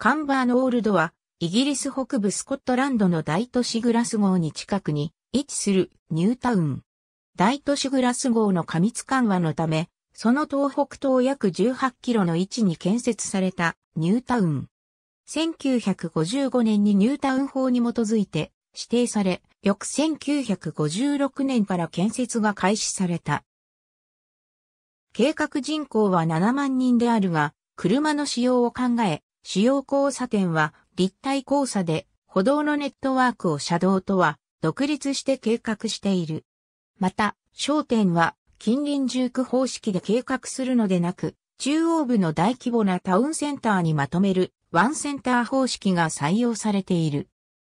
カンバーノールドは、イギリス北部スコットランドの大都市グラスゴーに近くに位置するニュータウン。大都市グラスゴーの過密緩和のため、その東北東約18キロの位置に建設されたニュータウン。1955年にニュータウン法に基づいて指定され、翌1956年から建設が開始された。計画人口は7万人であるが、車の使用を考え、主要交差点は立体交差で歩道のネットワークを車道とは独立して計画している。また、商店は近隣住区方式で計画するのでなく、中央部の大規模なタウンセンターにまとめるワンセンター方式が採用されている。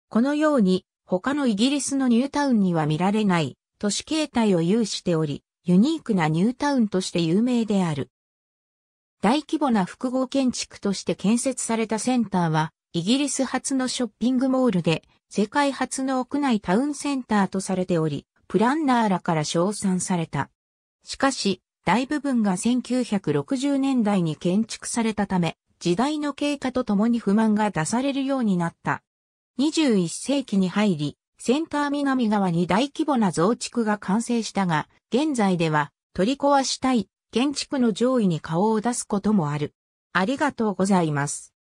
このように他のイギリスのニュータウンには見られない都市形態を有しており、ユニークなニュータウンとして有名である。大規模な複合建築として建設されたセンターは、イギリス初のショッピングモールで、世界初の屋内タウンセンターとされており、プランナーらから称賛された。しかし、大部分が1960年代に建築されたため、時代の経過とともに不満が出されるようになった。21世紀に入り、センター南側に大規模な増築が完成したが、現在では取り壊したい建築の上位に顔を出すこともある。ありがとうございます。